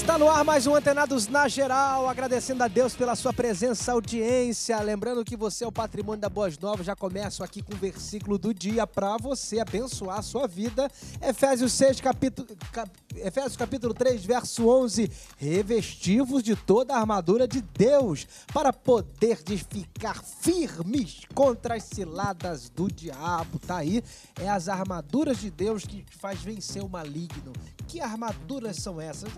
Está no ar mais um Antenados na Geral, agradecendo a Deus pela sua presença, audiência. Lembrando que você é o patrimônio da Boas Novas. Já começo aqui com o versículo do dia para você abençoar a sua vida. Efésios 6, capítulo, cap, Efésios capítulo 3, verso 11. Revestivos de toda a armadura de Deus, para poder ficar firmes contra as ciladas do diabo. Tá aí, é as armaduras de Deus que faz vencer o maligno. Que armaduras são essas?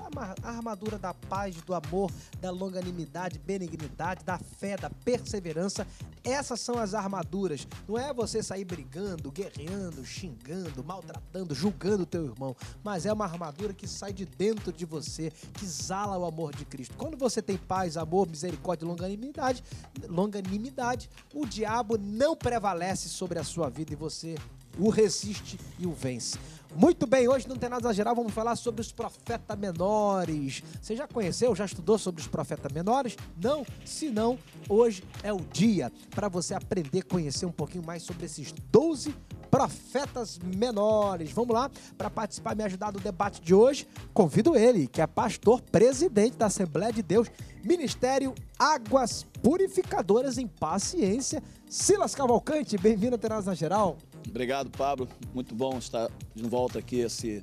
armadura da paz, do amor, da longanimidade, benignidade, da fé, da perseverança. Essas são as armaduras. Não é você sair brigando, guerreando, xingando, maltratando, julgando o teu irmão, mas é uma armadura que sai de dentro de você, que exala o amor de Cristo. Quando você tem paz, amor, misericórdia e longanimidade, longanimidade, o diabo não prevalece sobre a sua vida e você o resiste e o vence. Muito bem, hoje no tem nada a vamos falar sobre os profetas menores. Você já conheceu, já estudou sobre os profetas menores? Não? Se não, hoje é o dia para você aprender a conhecer um pouquinho mais sobre esses 12 profetas menores. Vamos lá, para participar e me ajudar do debate de hoje, convido ele, que é pastor presidente da Assembleia de Deus, Ministério Águas Purificadoras em Paciência, Silas Cavalcante. Bem-vindo a na Geral. Obrigado, Pablo. Muito bom estar de volta aqui esse,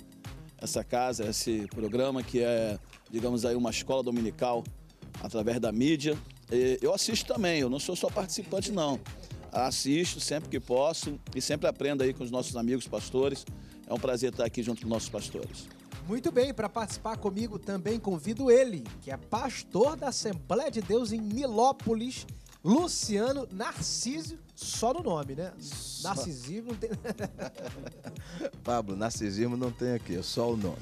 essa casa, esse programa que é, digamos aí, uma escola dominical através da mídia. E eu assisto também, eu não sou só participante, não. Assisto sempre que posso e sempre aprendo aí com os nossos amigos pastores. É um prazer estar aqui junto com nossos pastores. Muito bem, para participar comigo também convido ele, que é pastor da Assembleia de Deus em Nilópolis Luciano Narciso, só no nome, né? Só. Narcisismo não tem. Pablo, narcisismo não tem aqui, é só o nome.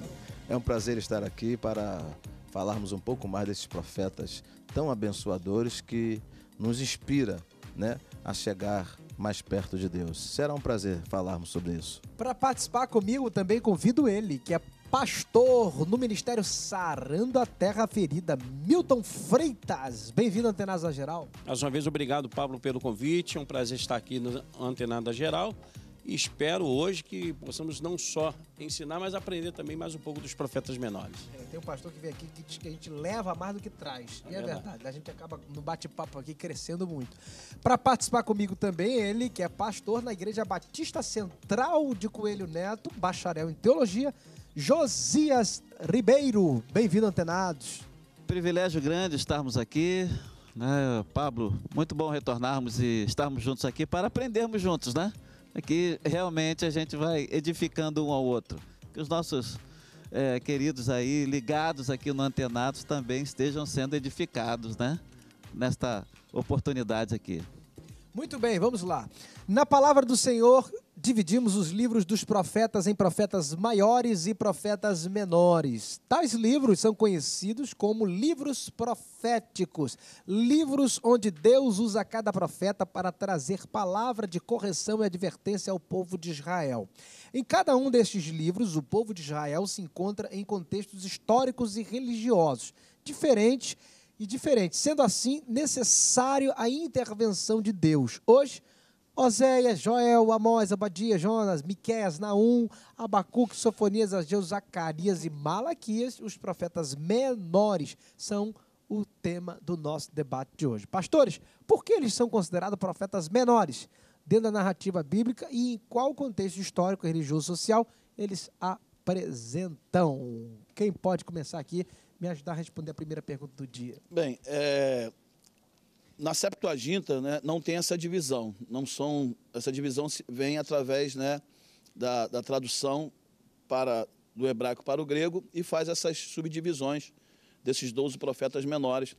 É um prazer estar aqui para falarmos um pouco mais desses profetas tão abençoadores que nos inspira, né, a chegar mais perto de Deus. Será um prazer falarmos sobre isso. Para participar comigo também convido ele, que é pastor no Ministério Sarando a Terra Ferida, Milton Freitas. Bem-vindo, Antenada Geral. Mais uma vez, obrigado, Pablo, pelo convite. É um prazer estar aqui no Antenada Geral. espero hoje que possamos não só ensinar, mas aprender também mais um pouco dos profetas menores. É, tem um pastor que vem aqui que diz que a gente leva mais do que traz. É e é verdade. verdade. a gente acaba no bate-papo aqui crescendo muito. Para participar comigo também, ele que é pastor na Igreja Batista Central de Coelho Neto, bacharel em teologia Josias Ribeiro, bem-vindo, Antenados. Privilégio grande estarmos aqui. Né, Pablo, muito bom retornarmos e estarmos juntos aqui para aprendermos juntos, né? Aqui é realmente a gente vai edificando um ao outro. Que os nossos é, queridos aí ligados aqui no Antenados também estejam sendo edificados, né? Nesta oportunidade aqui. Muito bem, vamos lá. Na palavra do Senhor, dividimos os livros dos profetas em profetas maiores e profetas menores. Tais livros são conhecidos como livros proféticos, livros onde Deus usa cada profeta para trazer palavra de correção e advertência ao povo de Israel. Em cada um destes livros, o povo de Israel se encontra em contextos históricos e religiosos diferentes e diferentes, sendo assim necessário a intervenção de Deus. Hoje, Oséias, Joel, Amós, Abadia, Jonas, Miqueias, Naum, Abacuque, Sofonias, Ageu, Zacarias e Malaquias, os profetas menores, são o tema do nosso debate de hoje. Pastores, por que eles são considerados profetas menores dentro da narrativa bíblica e em qual contexto histórico, religioso, social eles apresentam? Quem pode começar aqui me ajudar a responder a primeira pergunta do dia? Bem, é, na Septuaginta né, não tem essa divisão, não são essa divisão vem através né, da, da tradução para do hebraico para o grego e faz essas subdivisões desses 12 profetas menores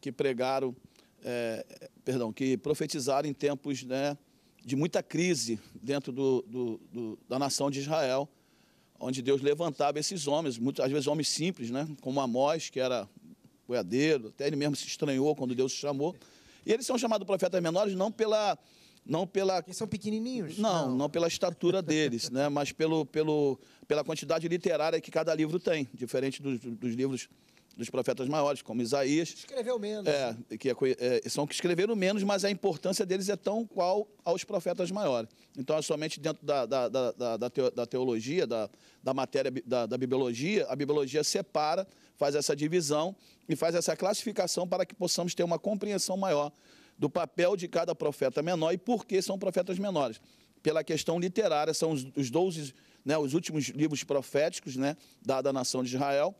que pregaram, é, perdão, que profetizaram em tempos né, de muita crise dentro do, do, do, da nação de Israel, onde Deus levantava esses homens, muitas vezes homens simples, né, como Amós, que era boiadeiro, até ele mesmo se estranhou quando Deus o chamou, e eles são chamados profetas menores não pela não pela são pequenininhos. Não, não, não pela estatura deles, né, mas pelo, pelo pela quantidade literária que cada livro tem, diferente dos, dos livros dos profetas maiores, como Isaías. Escreveu menos. É, que é, é, são que escreveram menos, mas a importância deles é tão qual aos profetas maiores. Então, é somente dentro da, da, da, da teologia, da, da matéria da, da bibliologia, a bibliologia separa, faz essa divisão e faz essa classificação para que possamos ter uma compreensão maior do papel de cada profeta menor e por que são profetas menores. Pela questão literária, são os, os 12, né, os últimos livros proféticos né, da, da nação de Israel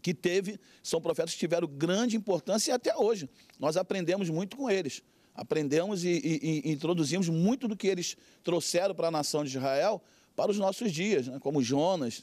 que teve, são profetas que tiveram grande importância e até hoje. Nós aprendemos muito com eles. Aprendemos e, e, e introduzimos muito do que eles trouxeram para a nação de Israel para os nossos dias, né? como Jonas,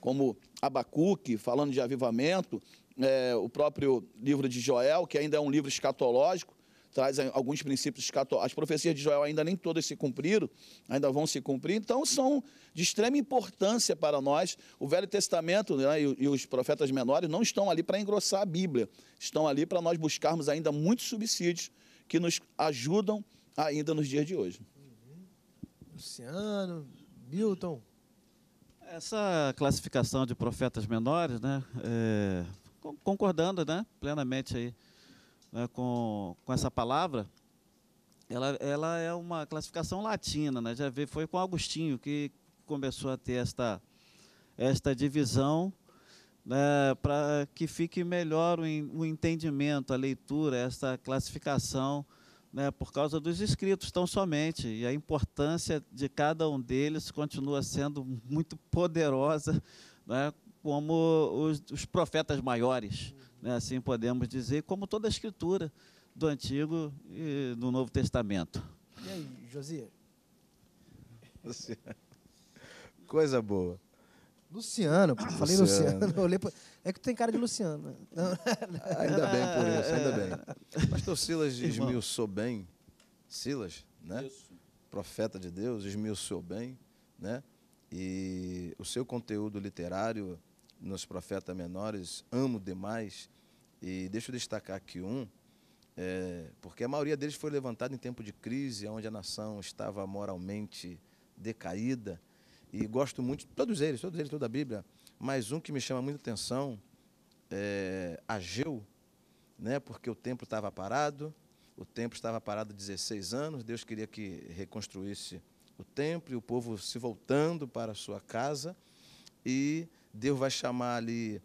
como Abacuque, falando de avivamento, é, o próprio livro de Joel, que ainda é um livro escatológico, traz alguns princípios escatológicos. As profecias de Joel ainda nem todas se cumpriram, ainda vão se cumprir, então são de extrema importância para nós. O Velho Testamento né, e, e os profetas menores não estão ali para engrossar a Bíblia, estão ali para nós buscarmos ainda muitos subsídios que nos ajudam ainda nos dias de hoje. Uhum. Luciano, Milton. Essa classificação de profetas menores, né, é, concordando né, plenamente aí né, com, com essa palavra, ela, ela é uma classificação latina, né? já vê, foi com Agostinho que começou a ter esta, esta divisão né, para que fique melhor o, o, entendimento, a leitura, esta classificação, né, por causa dos escritos tão somente, e a importância de cada um deles continua sendo muito poderosa, né, como os, os profetas maiores né, assim podemos dizer, como toda a escritura do Antigo e do Novo Testamento. E aí, Josias? Luciano. Coisa boa. Luciano, pô, falei Luciano. Luciano pra... É que tem cara de Luciano. Não. Ah, ainda bem por isso, ainda bem. Pastor Silas esmiuçou bem. Silas, né? Isso. Profeta de Deus, esmiuçou bem, né? E o seu conteúdo literário nos profetas menores, amo demais. E deixa eu destacar aqui um, é, porque a maioria deles foi levantada em tempo de crise, onde a nação estava moralmente decaída. E gosto muito, todos eles, todos eles, toda a Bíblia. Mas um que me chama muita atenção é Ageu, né, porque o templo estava parado, o templo estava parado 16 anos, Deus queria que reconstruísse o templo e o povo se voltando para a sua casa. E Deus vai chamar ali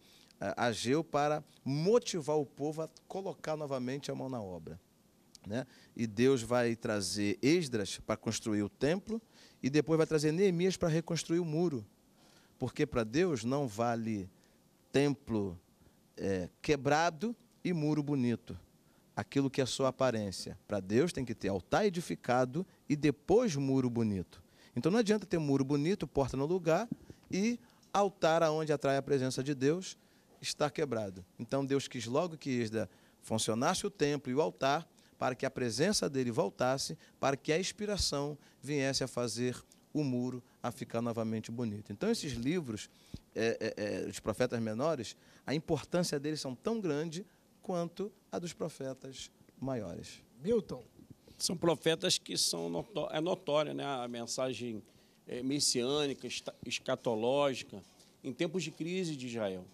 eh, Ageu para motivar o povo a colocar novamente a mão na obra. Né? E Deus vai trazer Esdras para construir o templo e depois vai trazer Neemias para reconstruir o muro. Porque para Deus não vale templo é, quebrado e muro bonito. Aquilo que é só aparência. Para Deus tem que ter altar edificado e depois muro bonito. Então não adianta ter muro bonito, porta no lugar e altar aonde atrai a presença de Deus está quebrado. Então Deus quis logo que Isda funcionasse o templo e o altar para que a presença dele voltasse, para que a inspiração viesse a fazer o muro a ficar novamente bonito. Então esses livros, é, é, é, os profetas menores, a importância deles são tão grande quanto a dos profetas maiores. Milton, são profetas que são notório, é notória, né? A mensagem é, messiânica, escatológica, em tempos de crise de Israel.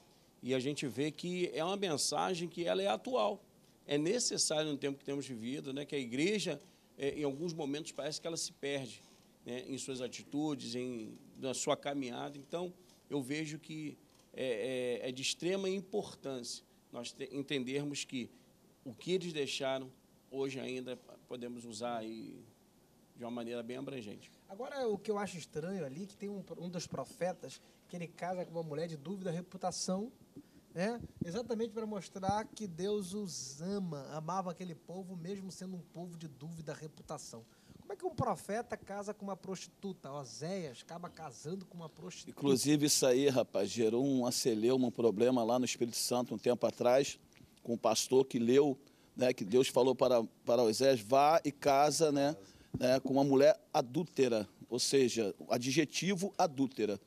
E a gente vê que é uma mensagem que ela é atual. É necessário no tempo que temos vivido, né, que a igreja, é, em alguns momentos, parece que ela se perde né, em suas atitudes, em, na sua caminhada. Então, eu vejo que é, é, é de extrema importância nós te, entendermos que o que eles deixaram, hoje ainda podemos usar aí de uma maneira bem abrangente. Agora, o que eu acho estranho ali, que tem um, um dos profetas que ele casa com uma mulher de dúvida reputação, né? exatamente para mostrar que Deus os ama, amava aquele povo, mesmo sendo um povo de dúvida reputação. Como é que um profeta casa com uma prostituta? Oséias acaba casando com uma prostituta. Inclusive, isso aí, rapaz, gerou um aceleuma, um problema lá no Espírito Santo um tempo atrás, com um pastor que leu, né, que Deus falou para, para Oséias, vá e casa, né? Casa né, com uma mulher adúltera, ou seja, adjetivo adúltera.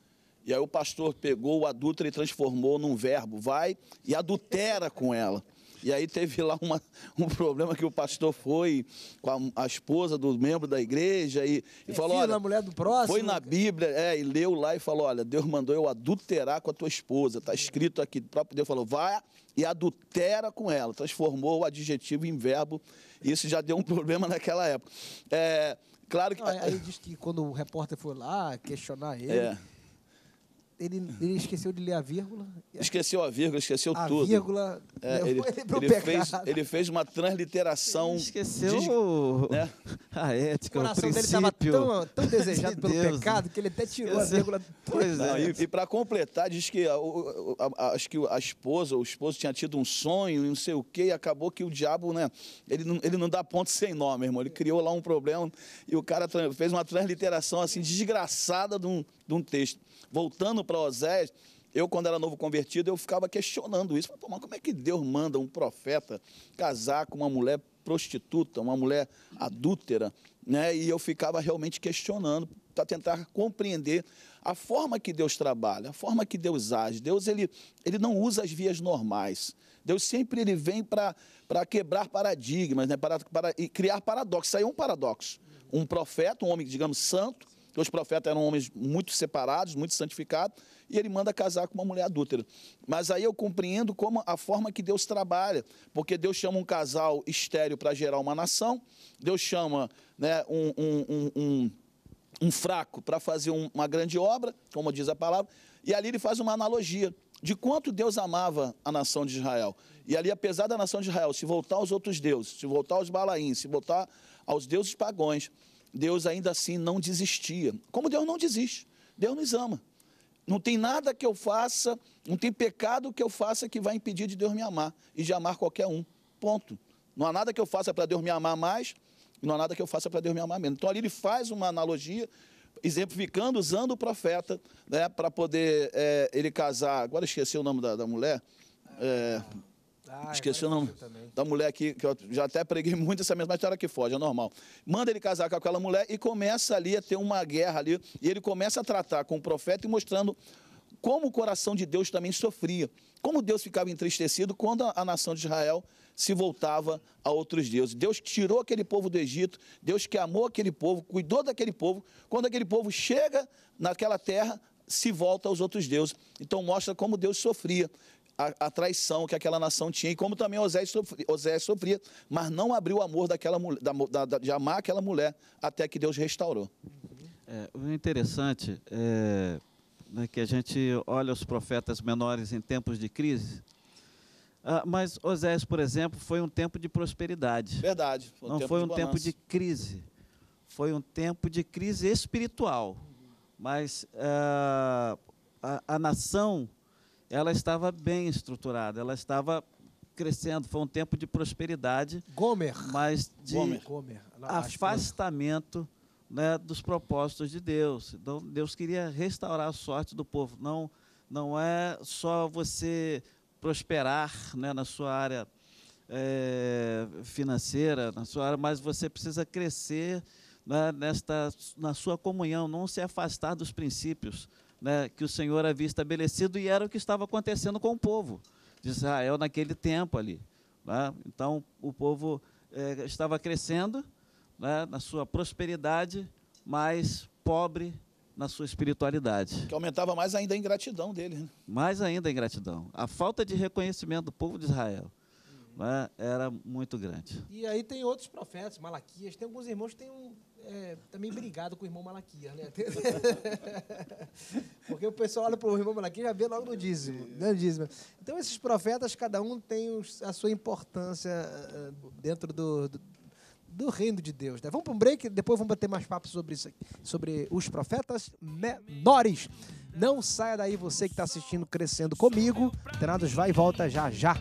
E aí o pastor pegou o adúltero e transformou num verbo, vai e adultera com ela. E aí teve lá uma, um problema que o pastor foi com a, a esposa do membro da igreja e, e é, falou: olha, mulher do próximo. Foi na né, Bíblia, é, e leu lá e falou: olha, Deus mandou eu adulterar com a tua esposa. Está escrito aqui, o próprio Deus falou: vai e adultera com ela. Transformou o adjetivo em verbo. Isso já deu um problema naquela época. É, claro que. Não, aí diz que quando o repórter foi lá questionar é. ele. É ele, ele esqueceu de ler a vírgula. Esqueceu a vírgula, esqueceu a tudo. A vírgula é, ele, ele, ele fez, ele fez uma transliteração. Ele esqueceu de, o, né? a ética, o coração o dele estava tão, tão desejado de pelo pecado que ele até tirou a vírgula. Pois é. E, e para completar, diz que a, ah, a, a, acho que a esposa, o esposo tinha tido um sonho e não sei o quê, e acabou que o diabo, né? Ele não, ele não dá ponto sem nó, meu irmão. Ele criou lá um problema e o cara fez uma transliteração assim, desgraçada de um, de um texto voltando para Osés, eu, quando era novo convertido, eu ficava questionando isso. Mas, como é que Deus manda um profeta casar com uma mulher prostituta, uma mulher adúltera? Né? E eu ficava realmente questionando para tentar compreender a forma que Deus trabalha, a forma que Deus age. Deus ele, ele não usa as vias normais. Deus sempre ele vem para quebrar paradigmas, né? para, para e criar paradoxos. Isso aí é um paradoxo. Um profeta, um homem, digamos, santo, então os profetas eram homens muito separados, muito santificados, e ele manda casar com uma mulher adúltera. Mas aí eu compreendo como a forma que Deus trabalha, porque Deus chama um casal estéreo para gerar uma nação, Deus chama né, um, um, um, um fraco para fazer uma grande obra, como diz a palavra, e ali ele faz uma analogia de quanto Deus amava a nação de Israel. E ali, apesar da nação de Israel se voltar aos outros deuses, se voltar aos Balaíns, se voltar aos deuses pagões, Deus ainda assim não desistia. Como Deus não desiste, Deus nos ama. Não tem nada que eu faça, não tem pecado que eu faça que vai impedir de Deus me amar e de amar qualquer um. Ponto. Não há nada que eu faça para Deus me amar mais, e não há nada que eu faça para Deus me amar menos. Então ali ele faz uma analogia, exemplificando, usando o profeta, né, para poder é, ele casar. Agora esqueci o nome da, da mulher. É, ah, Esqueci o nome da mulher aqui, que eu já até preguei muito essa mesma história que foge, é normal. Manda ele casar com aquela mulher e começa ali a ter uma guerra ali. E ele começa a tratar com o profeta e mostrando como o coração de Deus também sofria. Como Deus ficava entristecido quando a nação de Israel se voltava a outros deuses. Deus tirou aquele povo do Egito, Deus que amou aquele povo, cuidou daquele povo. Quando aquele povo chega naquela terra, se volta aos outros deuses. Então mostra como Deus sofria, a, a, traição que aquela nação tinha e como também Osés sofria, sofria mas não abriu o amor daquela da, da, de amar aquela mulher até que Deus restaurou. É, o interessante é né, que a gente olha os profetas menores em tempos de crise, ah, mas Osés, por exemplo, foi um tempo de prosperidade. Verdade. Foi um não foi um de tempo de crise, foi um tempo de crise espiritual, mas ah, a, a nação ela estava bem estruturada, ela estava crescendo, foi um tempo de prosperidade. Gomer. Mas de Gomer. afastamento né, dos propósitos de Deus. Então, Deus queria restaurar a sorte do povo. Não, não é só você prosperar né, na sua área é, financeira, na sua área, mas você precisa crescer né, nesta, na sua comunhão, não se afastar dos princípios né, que o Senhor havia estabelecido e era o que estava acontecendo com o povo de Israel naquele tempo ali. Né? Então, o povo eh, estava crescendo né, na sua prosperidade, mas pobre na sua espiritualidade. Que aumentava mais ainda a ingratidão dele. Né? Mais ainda a ingratidão. A falta de reconhecimento do povo de Israel uhum. né, era muito grande. E aí tem outros profetas, Malaquias, tem alguns irmãos que têm um, é, também brigado com o irmão Malaquias, né? Porque o pessoal olha para o irmão Malaquias e já vê logo no dízimo, né? dízimo. Então, esses profetas, cada um tem a sua importância eh, eh, dentro do, do, do reino de Deus. Né? Vamos para um break, depois vamos bater mais papo sobre, isso, sobre os profetas menores. Não saia daí você que está assistindo Crescendo Comigo. Tenados vai e volta já já.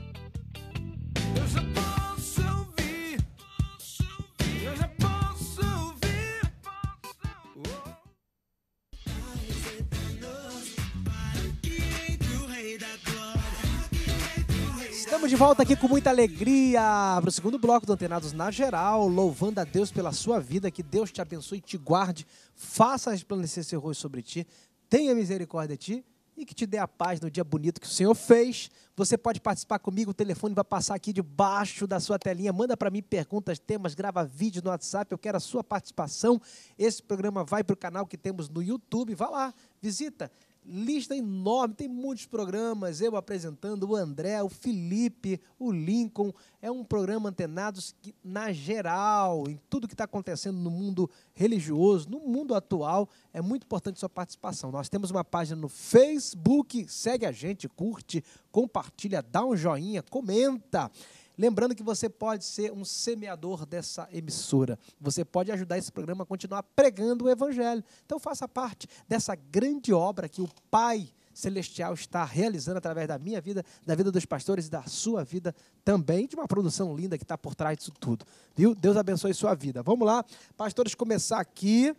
Estamos de volta aqui com muita alegria para o segundo bloco do Antenados na Geral, louvando a Deus pela sua vida, que Deus te abençoe, te guarde, faça resplandecer seu rosto sobre ti, tenha misericórdia de ti e que te dê a paz no dia bonito que o Senhor fez. Você pode participar comigo, o telefone vai passar aqui debaixo da sua telinha. Manda para mim perguntas, temas, grava vídeo no WhatsApp, eu quero a sua participação. Esse programa vai para o canal que temos no YouTube, vá lá, visita lista enorme, tem muitos programas, eu apresentando, o André, o Felipe, o Lincoln. É um programa antenados que, na geral, em tudo que está acontecendo no mundo religioso, no mundo atual, é muito importante sua participação. Nós temos uma página no Facebook, segue a gente, curte, compartilha, dá um joinha, comenta. Lembrando que você pode ser um semeador dessa emissora. Você pode ajudar esse programa a continuar pregando o Evangelho. Então faça parte dessa grande obra que o Pai Celestial está realizando através da minha vida, da vida dos pastores e da sua vida também, de uma produção linda que está por trás disso tudo. Viu? Deus abençoe sua vida. Vamos lá, pastores, começar aqui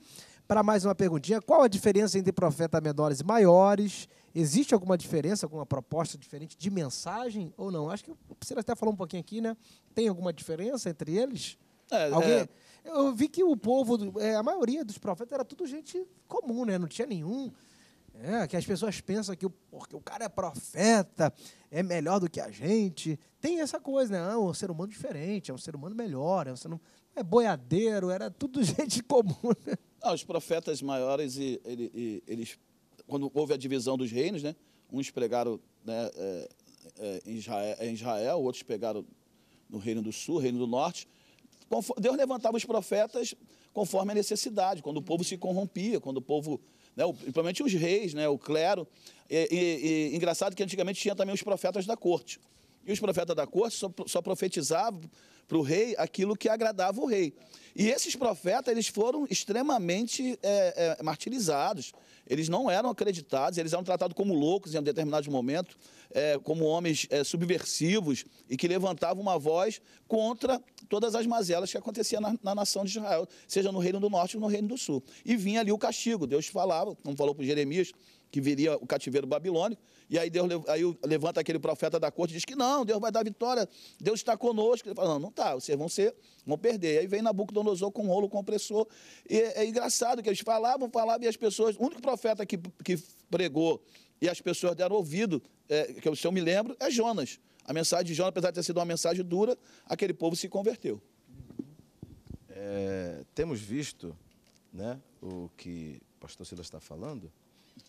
para mais uma perguntinha. Qual a diferença entre profetas menores e maiores? Existe alguma diferença, alguma proposta diferente de mensagem ou não? Acho que o Priscila até falou um pouquinho aqui, né? Tem alguma diferença entre eles? É, é. Alguém... É... Eu vi que o povo, é, a maioria dos profetas era tudo gente comum, né? Não tinha nenhum. É, que as pessoas pensam que o, porque o cara é profeta, é melhor do que a gente. Tem essa coisa, né? Ah, é um ser humano diferente, é um ser humano melhor, é um ser humano, é boiadeiro, era tudo gente comum. Né? Ah, os profetas maiores, eles, eles quando houve a divisão dos reinos, né? Uns pregaram né, é, é, em, Israel, é, outros pegaram no Reino do Sul, Reino do Norte. Deus levantava os profetas conforme a necessidade, quando o povo se corrompia, quando o povo, né, principalmente os reis, né, o clero. E, e, e engraçado que antigamente tinha também os profetas da corte. E os profetas da corte só, só profetizavam para o rei aquilo que agradava o rei. E esses profetas, eles foram extremamente é, é, martirizados. Eles não eram acreditados, eles eram tratados como loucos em um determinado momento, é, como homens é, subversivos e que levantavam uma voz contra todas as mazelas que aconteciam na, na, nação de Israel, seja no Reino do Norte ou no Reino do Sul. E vinha ali o castigo. Deus falava, como falou para Jeremias, que viria o cativeiro babilônico, e aí Deus aí levanta aquele profeta da corte e diz que não, Deus vai dar vitória, Deus está conosco. Ele fala, não, não tá, vocês vão ser, vão perder. Aí vem Nabucodonosor com um rolo compressor. E é, é engraçado que eles falavam, falavam, e as pessoas, o único profeta que, que pregou e as pessoas deram ouvido, é, que eu, se eu me lembro, é Jonas. A mensagem de Jonas, apesar de ter sido uma mensagem dura, aquele povo se converteu. É, temos visto né, o que o pastor Silas está falando,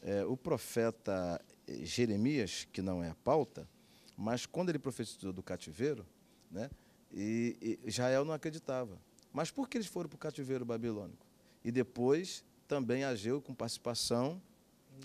é, o profeta eh, Jeremias, que não é a pauta, mas quando ele profetizou do cativeiro, né, e, e Israel não acreditava. Mas por que eles foram para o cativeiro babilônico? E depois também Ageu, com participação,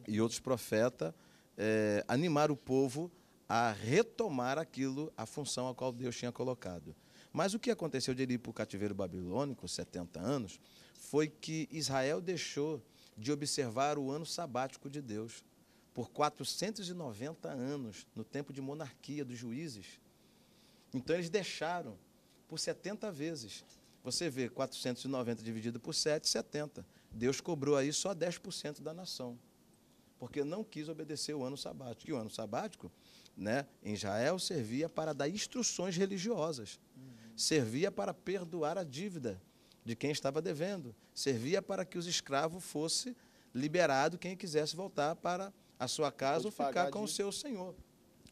e outros profetas, é, eh, animaram o povo a retomar aquilo, a função a qual Deus tinha colocado. Mas o que aconteceu de ele ir para o cativeiro babilônico, 70 anos, foi que Israel deixou de observar o ano sabático de Deus. Por 490 anos, no tempo de monarquia dos juízes. Então eles deixaram por 70 vezes. Você vê 490 dividido por 7, 70. Deus cobrou aí só 10% da nação, porque não quis obedecer o ano sabático. E o ano sabático, né, em Israel, servia para dar instruções religiosas, uhum. servia para perdoar a dívida de quem estava devendo. Servia para que os escravos fosse liberado quem quisesse voltar para a sua casa ou ficar com o seu senhor.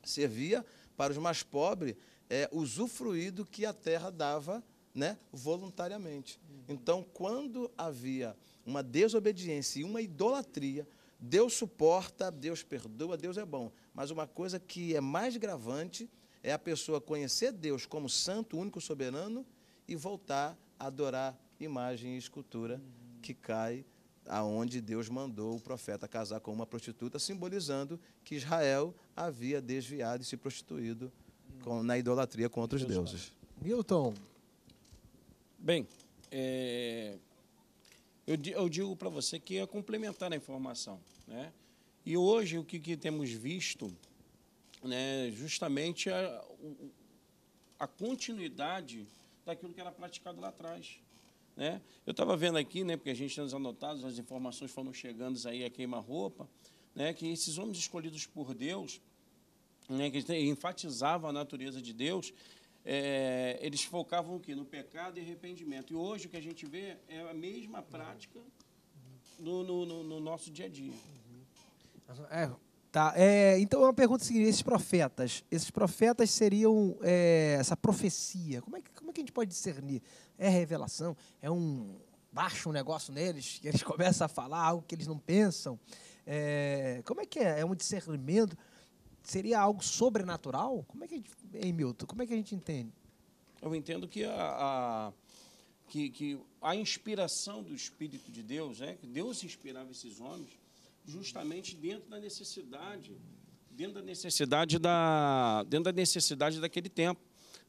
Servia para os mais pobres é, usufruir do que a terra dava né, voluntariamente. Uhum. Então, quando havia uma desobediência e uma idolatria, Deus suporta, Deus perdoa, Deus é bom. Mas uma coisa que é mais gravante é a pessoa conhecer Deus como santo, único, soberano e voltar a adorar imagem e escultura que cai aonde Deus mandou o profeta casar com uma prostituta, simbolizando que Israel havia desviado e se prostituído com, na idolatria com outros deuses. Milton. Bem, é, eu, eu, digo para você que ia é complementar a informação. Né? E hoje o que, que temos visto, né, justamente a, a continuidade daquilo que era praticado lá atrás. Né? Eu estava vendo aqui, né, porque a gente tem nos anotados, as informações foram chegando aí a queima-roupa, né, que esses homens escolhidos por Deus, né, que enfatizavam a natureza de Deus, é, eles focavam o quê? No pecado e arrependimento. E hoje o que a gente vê é a mesma prática no, no, no, no nosso dia a dia. É, tá. É, então, uma pergunta é seguinte: esses profetas, esses profetas seriam é, essa profecia? Como é que que a gente pode discernir? É revelação? É um. baixa um negócio neles, que eles começam a falar algo que eles não pensam? É, como é que é? É um discernimento? Seria algo sobrenatural? Como é que a gente. Hein, Milton, como é que a gente entende? Eu entendo que a, a que, que a inspiração do Espírito de Deus, é que Deus inspirava esses homens justamente dentro da necessidade, dentro da necessidade da, dentro da necessidade daquele tempo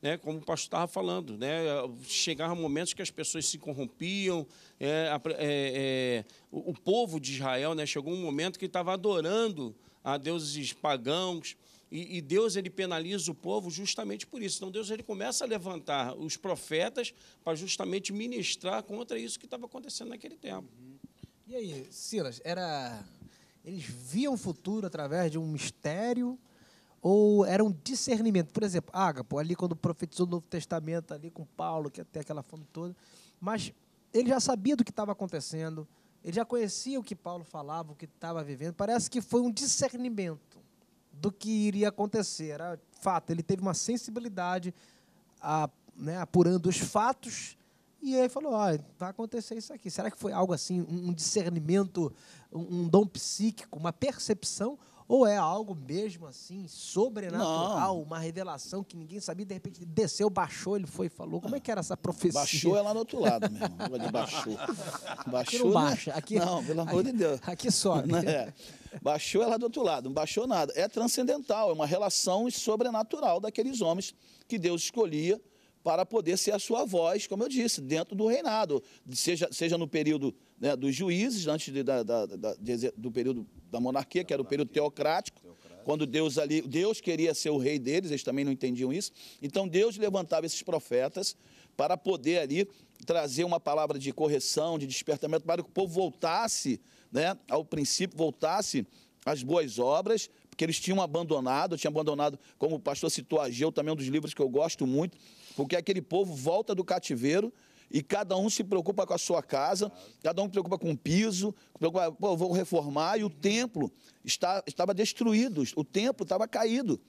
né, como o pastor estava falando, né, chegavam momentos que as pessoas se corrompiam, é, é, é, o, povo de Israel né, chegou um momento que estava adorando a deuses pagãos, e, e, Deus ele penaliza o povo justamente por isso. Então Deus ele começa a levantar os profetas para justamente ministrar contra isso que estava acontecendo naquele tempo. E aí, Silas, era eles viam o futuro através de um mistério ou era um discernimento. Por exemplo, Ágapo, ali quando profetizou o Novo Testamento, ali com Paulo, que até aquela fome toda, mas ele já sabia do que estava acontecendo, ele já conhecia o que Paulo falava, o que estava vivendo. Parece que foi um discernimento do que iria acontecer. Era fato, ele teve uma sensibilidade a, né, apurando os fatos e aí falou: ah, vai acontecer isso aqui. Será que foi algo assim, um discernimento, um dom psíquico, uma percepção? Ou é algo mesmo assim, sobrenatural, Não. uma revelação que ninguém sabia, de repente desceu, baixou, ele foi e falou. Como é que era essa profecia? Baixou é lá no outro lado, mesmo, Ele baixou. Baixou. Aqui não né? baixa. Aqui, não, pelo amor de Deus. Aqui sobe. Né? É. Baixou é lá do outro lado, não baixou nada. É transcendental, é uma relação sobrenatural daqueles homens que Deus escolhia para poder ser a sua voz, como eu disse, dentro do reinado, seja, seja no período né, dos juízes, antes de, da, da, da, de, do período da monarquia, que era o período teocrático, quando Deus ali, Deus queria ser o rei deles, eles também não entendiam isso. Então Deus levantava esses profetas para poder ali trazer uma palavra de correção, de despertamento, para que o povo voltasse né, ao princípio, voltasse às boas obras, porque eles tinham abandonado, tinham abandonado, como o pastor citou Geu, também é um dos livros que eu gosto muito, porque aquele povo volta do cativeiro e cada um se preocupa com a sua casa, cada um se preocupa com o piso, preocupa, pô, vou reformar, e o templo está, estava destruído, o templo estava caído.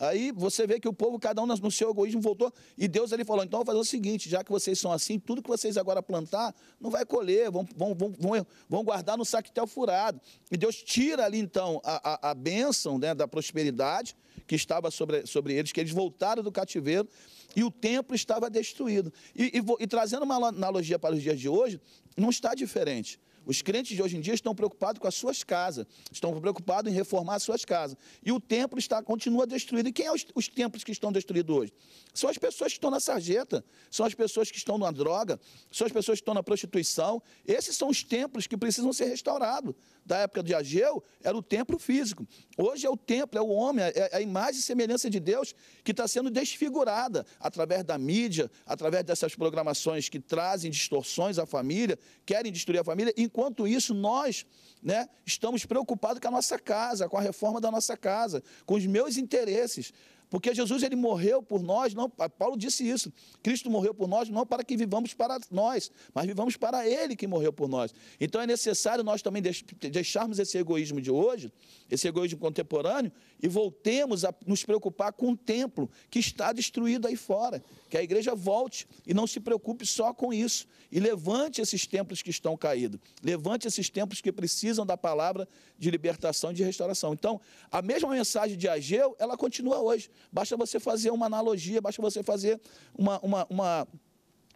Aí você vê que o povo, cada um no seu egoísmo, voltou. E Deus ele falou: então vou fazer o seguinte, já que vocês são assim, tudo que vocês agora plantar não vai colher, vão, vão, vão, vão guardar no saquetel furado. E Deus tira ali então a, a, a bênção né, da prosperidade que estava sobre, sobre eles, que eles voltaram do cativeiro e o templo estava destruído. E, e, e trazendo uma analogia para os dias de hoje, não está diferente. Os crentes de hoje em dia estão preocupados com as suas casas, estão preocupados em reformar as suas casas. E o templo está, continua destruído. E quem são é os, os templos que estão destruídos hoje? São as pessoas que estão na sarjeta, são as pessoas que estão na droga, são as pessoas que estão na prostituição. Esses são os templos que precisam ser restaurados. Da época de Ageu, era o templo físico. Hoje é o templo, é o homem, é, é a imagem e semelhança de Deus que está sendo desfigurada através da mídia, através dessas programações que trazem distorções à família, querem destruir a família, enquanto Enquanto isso, nós né, estamos preocupados com a nossa casa, com a reforma da nossa casa, com os meus interesses. Porque Jesus ele morreu por nós, não, Paulo disse isso. Cristo morreu por nós não para que vivamos para nós, mas vivamos para ele que morreu por nós. Então é necessário nós também deixarmos esse egoísmo de hoje, esse egoísmo contemporâneo e voltemos a nos preocupar com o templo que está destruído aí fora, que a igreja volte e não se preocupe só com isso e levante esses templos que estão caídos. Levante esses templos que precisam da palavra de libertação e de restauração. Então, a mesma mensagem de Ageu, ela continua hoje. Basta você fazer uma analogia, basta você fazer uma, uma, uma,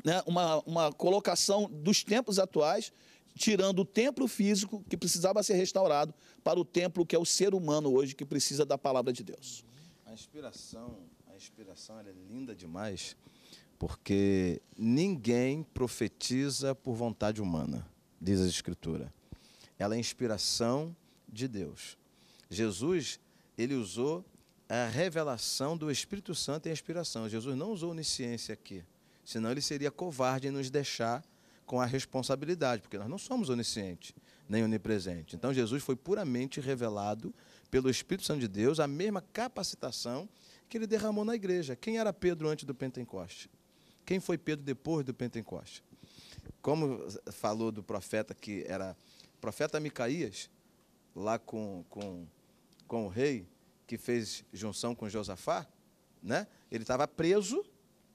né, uma, uma colocação dos tempos atuais tirando o templo físico que precisava ser restaurado para o templo que é o ser humano hoje que precisa da palavra de Deus. A inspiração, a inspiração é linda demais, porque ninguém profetiza por vontade humana, diz a escritura. Ela é inspiração de Deus. Jesus, ele usou a revelação do Espírito Santo e a inspiração. Jesus não usou onisciência aqui, senão ele seria covarde em nos deixar com a responsabilidade, porque nós não somos oniscientes nem onipresentes. Então Jesus foi puramente revelado pelo Espírito Santo de Deus, a mesma capacitação que ele derramou na igreja. Quem era Pedro antes do Pentecoste? Quem foi Pedro depois do Pentecoste? Como falou do profeta que era profeta Micaías, lá com, com, com o rei, que fez junção com Josafá, né? ele estava preso,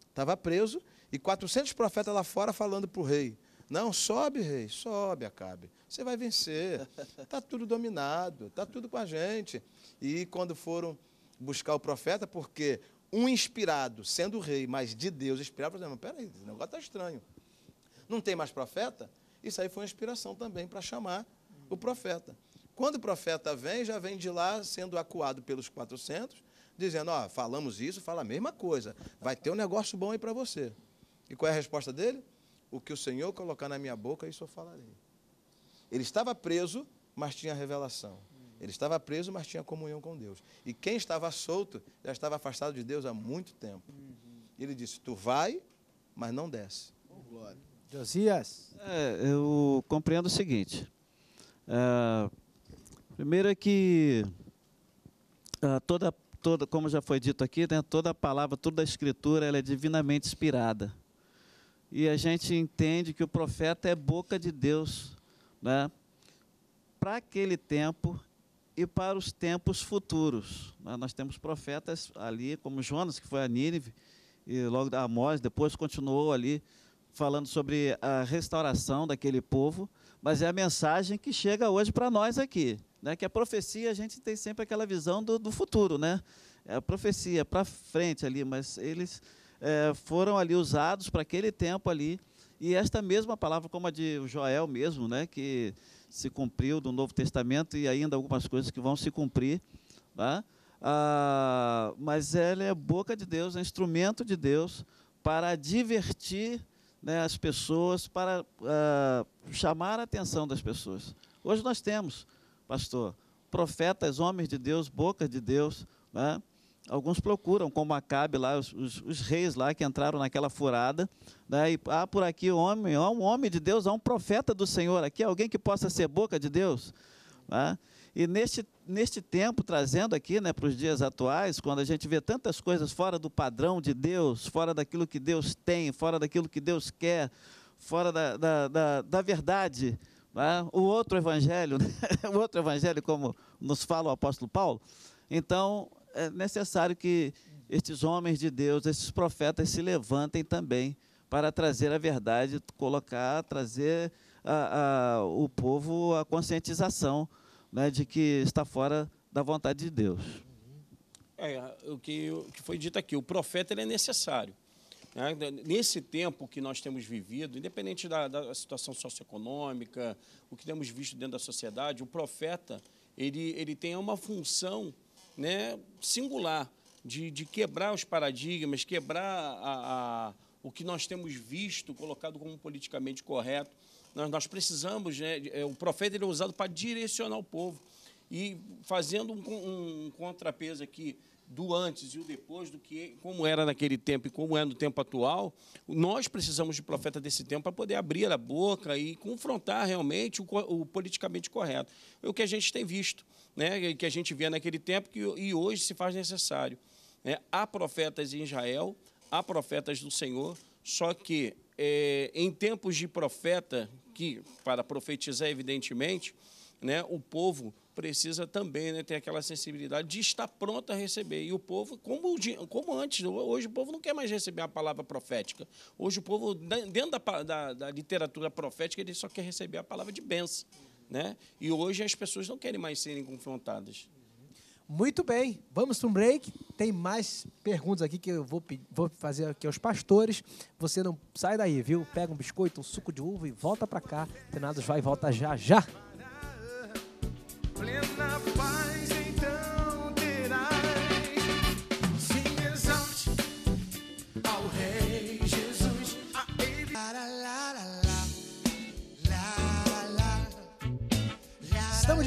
estava preso, e 400 profetas lá fora falando para o rei, não, sobe, rei, sobe, Acabe. Você vai vencer. Está tudo dominado, está tudo com a gente. E quando foram buscar o profeta, porque um inspirado, sendo rei, mas de Deus inspirado, falaram, peraí, esse negócio está estranho. Não tem mais profeta? Isso aí foi uma inspiração também para chamar o profeta. Quando o profeta vem, já vem de lá sendo acuado pelos 400, dizendo: Ó, falamos isso, fala a mesma coisa. Vai ter um negócio bom aí para você. E qual é a resposta dele? O que o Senhor colocar na minha boca, isso eu falarei. Ele estava preso, mas tinha revelação. Ele estava preso, mas tinha comunhão com Deus. E quem estava solto já estava afastado de Deus há muito tempo. Uhum. Ele disse: Tu vai, mas não desce. Oh, glória. Josias. É, eu compreendo o seguinte. É Primeiro é que ah, toda, toda, como já foi dito aqui, né, toda a palavra, toda a escritura, ela é divinamente inspirada. E a gente entende que o profeta é boca de Deus, né? Para aquele tempo e para os tempos futuros. Né. Nós temos profetas ali, como Jonas, que foi a Nínive, e logo da Amós, depois continuou ali falando sobre a restauração daquele povo, mas é a mensagem que chega hoje para nós aqui. Né? Que a profecia, a gente tem sempre aquela visão do, do futuro, né? É a profecia para frente ali, mas eles é, foram ali usados para aquele tempo ali. E esta mesma palavra, como a de Joel mesmo, né? Que se cumpriu do Novo Testamento e ainda algumas coisas que vão se cumprir, tá? Ah, mas ela é boca de Deus, é instrumento de Deus para divertir né, as pessoas, para ah, chamar a atenção das pessoas. Hoje nós temos pastor, profetas, homens de Deus, bocas de Deus, né? alguns procuram, como Acabe lá, os, os, os, reis lá que entraram naquela furada, né? e ah, por aqui homem, há um homem de Deus, há um profeta do Senhor aqui, alguém que possa ser boca de Deus. Né? E neste, neste tempo, trazendo aqui né, para os dias atuais, quando a gente vê tantas coisas fora do padrão de Deus, fora daquilo que Deus tem, fora daquilo que Deus quer, fora da, da, da, da verdade, né? o outro evangelho, né? o outro evangelho, como nos fala o apóstolo Paulo. Então, é necessário que estes homens de Deus, esses profetas, se levantem também para trazer a verdade, colocar, trazer a, a, o povo a conscientização né, de que está fora da vontade de Deus. É, o que, o que foi dito aqui, o profeta ele é necessário. Né? Nesse tempo que nós temos vivido, independente da, da, situação socioeconômica, o que temos visto dentro da sociedade, o profeta ele, ele tem uma função né, singular de, de quebrar os paradigmas, quebrar a, a, o que nós temos visto colocado como politicamente correto. Nós, nós precisamos, né, é, o profeta ele é usado para direcionar o povo. E fazendo um, um contrapeso aqui do antes e o depois, do que como era naquele tempo e como é no tempo atual, nós precisamos de profeta desse tempo para poder abrir a boca e confrontar realmente o, o, politicamente correto. É o que a gente tem visto, né? que a gente via naquele tempo que, e hoje se faz necessário. Né? Há profetas em Israel, há profetas do Senhor, só que é, em tempos de profeta, que para profetizar, evidentemente, né, o povo precisa também né, ter aquela sensibilidade de estar pronto a receber. E o povo, como, como antes, hoje o povo não quer mais receber a palavra profética. Hoje o povo, dentro da, da, da literatura profética, ele só quer receber a palavra de bênção. Né? E hoje as pessoas não querem mais serem confrontadas. Muito bem, vamos para um break. Tem mais perguntas aqui que eu vou, vou fazer aqui aos pastores. Você não sai daí, viu? Pega um biscoito, um suco de uva e volta para cá. Treinados vai e volta já já.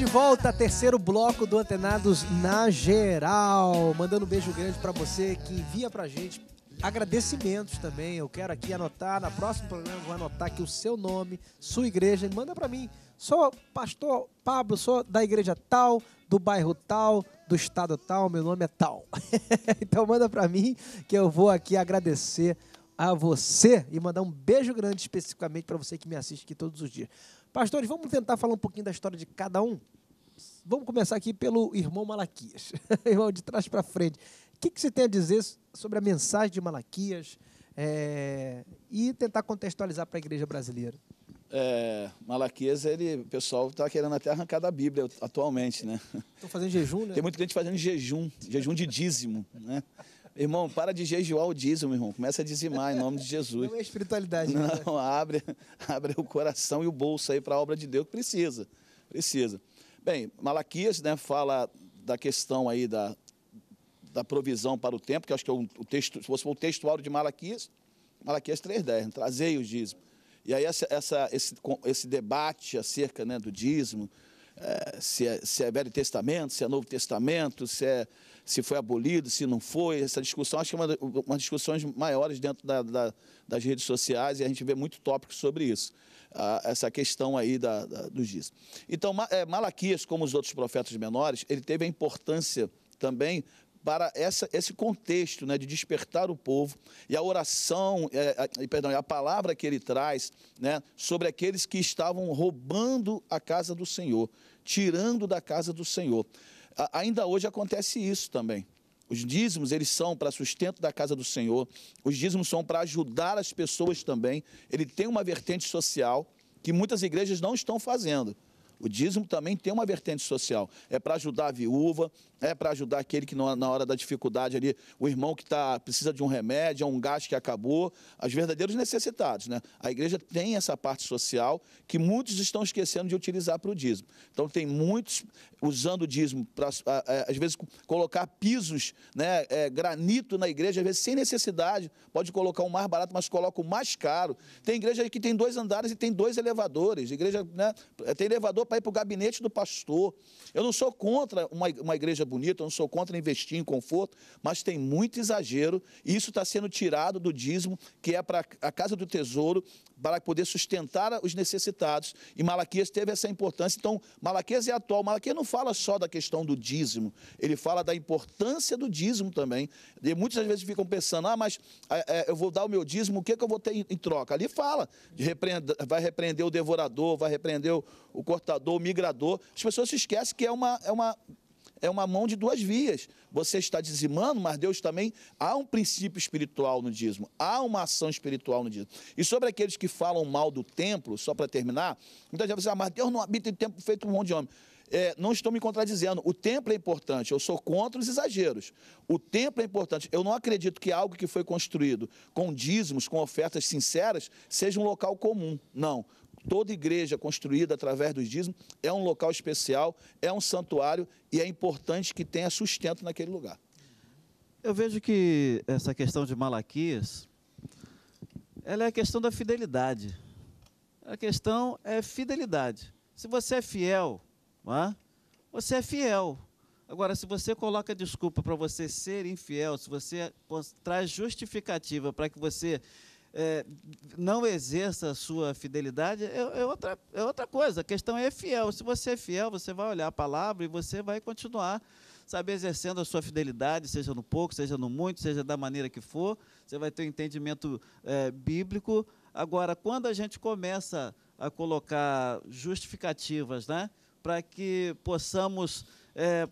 de volta, terceiro bloco do Antenados na geral. Mandando um beijo grande para você que envia pra gente agradecimentos também. Eu quero aqui anotar, na próximo programa vou anotar aqui o seu nome, sua igreja, manda para mim. Sou pastor Pablo, sou da igreja tal, do bairro tal, do estado tal, meu nome é tal. então manda para mim que eu vou aqui agradecer a você e mandar um beijo grande especificamente para você que me assiste aqui todos os dias. Pastores, vamos tentar falar um pouquinho da história de cada um? Vamos começar aqui pelo irmão Malaquias. irmão, de trás para frente. O que, que, você tem a dizer sobre a mensagem de Malaquias é, e tentar contextualizar para a igreja brasileira? É, Malaquias, ele, o pessoal está querendo até arrancar da Bíblia atualmente, né? Estão fazendo jejum, né? Tem muito gente fazendo jejum, jejum de dízimo, né? Irmão, para de jejuar o dízimo, irmão. Começa a dizimar em nome de Jesus. Não é espiritualidade. Não, não né? abre, abre o coração e o bolso aí para a obra de Deus que precisa. Precisa. Bem, Malaquias né, fala da questão aí da, da provisão para o tempo, que acho que é o, o texto, se fosse o textual de Malaquias, Malaquias 3.10, né, trazei o dízimo. E aí essa, essa, esse, esse debate acerca né, do dízimo, é, se, é, se é Velho Testamento, se é Novo Testamento, se é se foi abolido, se não foi. Essa discussão, acho que é uma, uma discussões maiores dentro da, da, das redes sociais e a gente vê muito tópico sobre isso, a, essa questão aí da, da, dos dias. Então, é, Malaquias, como os outros profetas menores, ele teve a importância também para essa, esse contexto né, de despertar o povo e a oração, é, a, perdão, a palavra que ele traz né, sobre aqueles que estavam roubando a casa do Senhor, tirando da casa do Senhor ainda hoje acontece isso também. Os dízimos, eles são para sustento da casa do Senhor, os dízimos são para ajudar as pessoas também. Ele tem uma vertente social que muitas igrejas não estão fazendo. O dízimo também tem uma vertente social. É para ajudar a viúva, é para ajudar aquele que na hora da dificuldade ali, o irmão que tá, precisa de um remédio, é um gás que acabou, os verdadeiros necessitados. Né? A igreja tem essa parte social que muitos estão esquecendo de utilizar para o dízimo. Então tem muitos usando o dízimo para, às vezes, colocar pisos, né, é, granito na igreja, às vezes sem necessidade, pode colocar o um mais barato, mas coloca o mais caro. Tem igreja que tem dois andares e tem dois elevadores. Igreja, né, tem elevador para ir para o gabinete do pastor. Eu não sou contra uma, uma igreja bonito, eu não sou contra investir em conforto, mas tem muito exagero. E isso está sendo tirado do dízimo, que é para a Casa do Tesouro, para poder sustentar os necessitados. E Malaquias teve essa importância. Então, Malaquias é atual. Malaquias não fala só da questão do dízimo, ele fala da importância do dízimo também. E muitas vezes ficam pensando, ah, mas é, é, eu vou dar o meu dízimo, o que, é que eu vou ter em, troca? Ali fala, repreender, vai repreender o devorador, vai repreender o, o cortador, o migrador. As pessoas se esquecem que é uma, é uma é uma mão de duas vias. Você está dizimando, mas Deus também. Há um princípio espiritual no dízimo, há uma ação espiritual no dízimo. E sobre aqueles que falam mal do templo, só para terminar, muita gente vai dizer, ah, mas Deus não habita em templo feito um monte de homem. É, não estou me contradizendo. O templo é importante. Eu sou contra os exageros. O templo é importante. Eu não acredito que algo que foi construído com dízimos, com ofertas sinceras, seja um local comum. Não. Toda igreja construída através dos dízimos é um local especial, é um santuário e é importante que tenha sustento naquele lugar. Eu vejo que essa questão de Malaquias, ela é a questão da fidelidade. A questão é fidelidade. Se você é fiel, é? você é fiel. Agora, se você coloca desculpa para você ser infiel, se você traz justificativa para que você é, não exerça a sua fidelidade é, é, outra, é outra coisa. A questão é fiel. Se você é fiel, você vai olhar a palavra e você vai continuar, sabe, exercendo a sua fidelidade, seja no pouco, seja no muito, seja da maneira que for. Você vai ter um entendimento é, bíblico. Agora, quando a gente começa a colocar justificativas, né, para que possamos, é,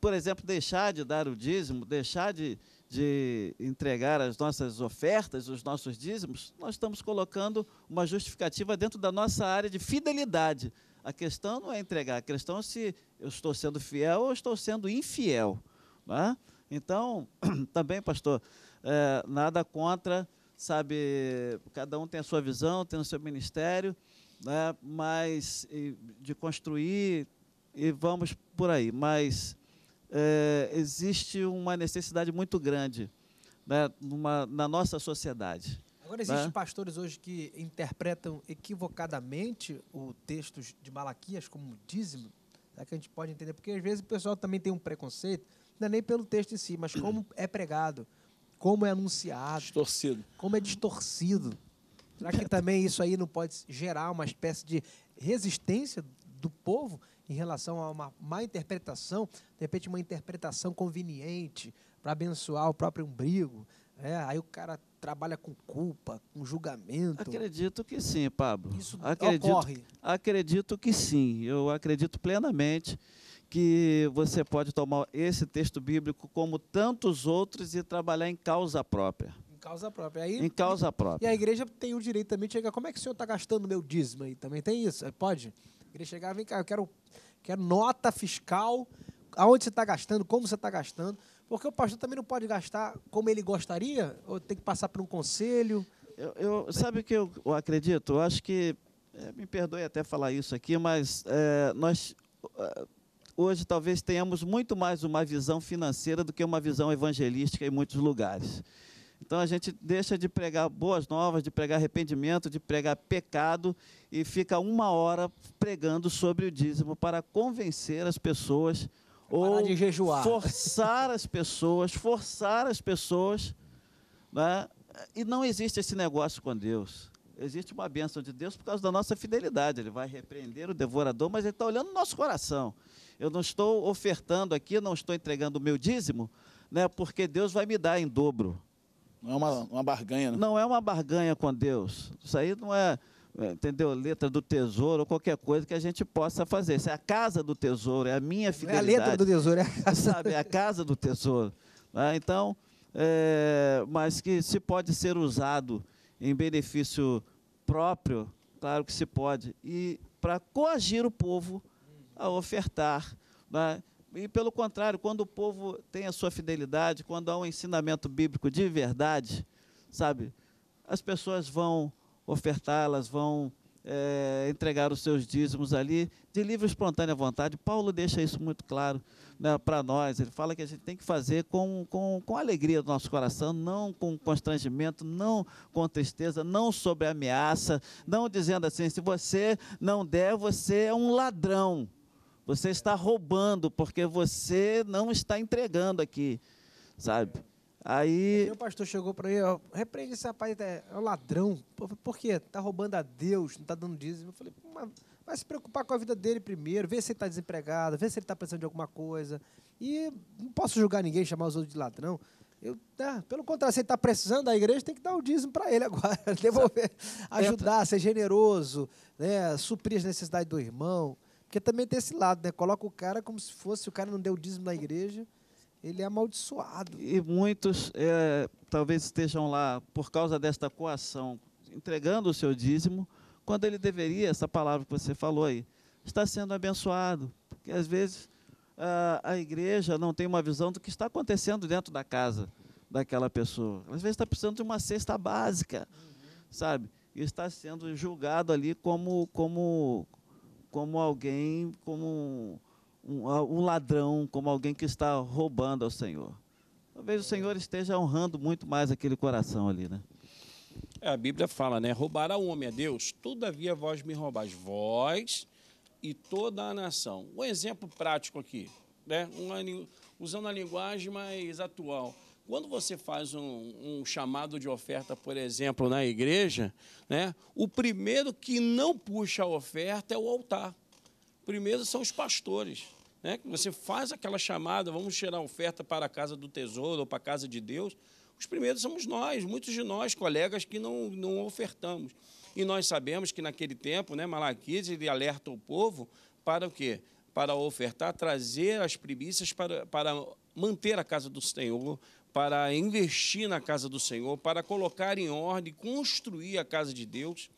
por exemplo, deixar de dar o dízimo, deixar de de entregar as nossas ofertas, os nossos dízimos, nós estamos colocando uma justificativa dentro da nossa área de fidelidade. A questão não é entregar, a questão é se eu estou sendo fiel ou estou sendo infiel. Né? Então, também, pastor, é, nada contra, sabe, cada um tem a sua visão, tem o seu ministério, né, mas de construir e vamos por aí. Mas é, existe uma necessidade muito grande né, numa, na nossa sociedade. Agora, né? existem né? pastores hoje que interpretam equivocadamente o texto de Malaquias como dízimo? Será né, que a gente pode entender? Porque às vezes o pessoal também tem um preconceito, não é nem pelo texto em si, mas como é pregado, como é anunciado. Distorcido. Como é distorcido. Será que também isso aí não pode gerar uma espécie de resistência do povo em relação a uma má interpretação, de repente uma interpretação conveniente para abençoar o próprio umbrigo. É, aí o cara trabalha com culpa, com julgamento. Acredito que sim, Pablo. Isso acredito, ocorre. Acredito que sim. Eu acredito plenamente que você pode tomar esse texto bíblico como tantos outros e trabalhar em causa própria. Em causa própria. Aí, em causa própria. E a igreja tem o direito também de chegar. Como é que o senhor está gastando meu dízimo aí? Também tem isso? Pode? Pode. Ele chegava, vem cá, eu quero, quero nota fiscal, aonde você está gastando, como você está gastando. Porque o pastor também não pode gastar como ele gostaria, ou tem que passar por um conselho. Eu, eu sabe o que eu, eu acredito? Eu acho que, é, me perdoe até falar isso aqui, mas é, nós eh, hoje talvez tenhamos muito mais uma visão financeira do que uma visão evangelística em muitos lugares. Então a gente deixa de pregar boas novas, de pregar arrependimento, de pregar pecado e fica uma hora pregando sobre o dízimo para convencer as pessoas ou forçar as pessoas, forçar as pessoas. Né? E não existe esse negócio com Deus. Existe uma bênção de Deus por causa da nossa fidelidade. Ele vai repreender o devorador, mas ele está olhando o nosso coração. Eu não estou ofertando aqui, não estou entregando o meu dízimo, né, porque Deus vai me dar em dobro. Não é uma, uma barganha, né? Não é uma barganha com Deus. Isso aí não é, é, entendeu? Letra do tesouro ou qualquer coisa que a gente possa fazer. Isso é a casa do tesouro, é a minha fidelidade. Não é a letra do tesouro, é a casa. Sabe, é a casa do tesouro. Né? então, é, mas que se pode ser usado em benefício próprio, claro que se pode. E para coagir o povo a ofertar. Né? E, pelo contrário, quando o povo tem a sua fidelidade, quando há um ensinamento bíblico de verdade, sabe, as pessoas vão ofertar, elas vão é, entregar os seus dízimos ali, de livre e espontânea vontade. Paulo deixa isso muito claro né, para nós. Ele fala que a gente tem que fazer com, com, com alegria do nosso coração, não com constrangimento, não com tristeza, não sob ameaça, não dizendo assim: se você não der, você é um ladrão. Você está roubando porque você não está entregando aqui, sabe? Aí. o pastor chegou para mim, ó, repreende esse rapaz, é, é um ladrão. Por quê? Tá roubando a Deus, não tá dando dízimo. Eu falei, mas vai se preocupar com a vida dele primeiro, vê se ele tá desempregado, vê se ele tá precisando de alguma coisa. E não posso julgar ninguém, chamar os outros de ladrão. Eu, tá, pelo contrário, se ele está precisando da igreja, tem que dar o dízimo para ele agora, devolver, ajudar, ser generoso, né, suprir as necessidades do irmão. Porque também tem esse lado, né? Coloca o cara como se fosse o cara não deu o dízimo na igreja, ele é amaldiçoado. E muitos é, talvez estejam lá por causa desta coação, entregando o seu dízimo, quando ele deveria, essa palavra que você falou aí, está sendo abençoado. Porque às vezes a, a igreja não tem uma visão do que está acontecendo dentro da casa daquela pessoa. Às vezes está precisando de uma cesta básica, uhum. sabe? E está sendo julgado ali como, como como alguém, como um, um, ladrão, como alguém que está roubando ao Senhor. Talvez o Senhor esteja honrando muito mais aquele coração ali, né? É, a Bíblia fala, né? Roubar ao homem a Deus, todavia vós me roubais, vós e toda a nação. Um exemplo prático aqui, né? usando a linguagem mais atual. Quando você faz um, um, chamado de oferta, por exemplo, na igreja, né, o primeiro que não puxa a oferta é o altar. Primeiro são os pastores. Né, que você faz aquela chamada, vamos tirar oferta para a casa do tesouro ou para a casa de Deus. Os primeiros somos nós, muitos de nós, colegas, que não, não ofertamos. E nós sabemos que naquele tempo, né, Malaquias ele alerta o povo para o quê? Para ofertar, trazer as primícias para, para manter a casa do Senhor, para investir na casa do Senhor, para colocar em ordem, construir a casa de Deus.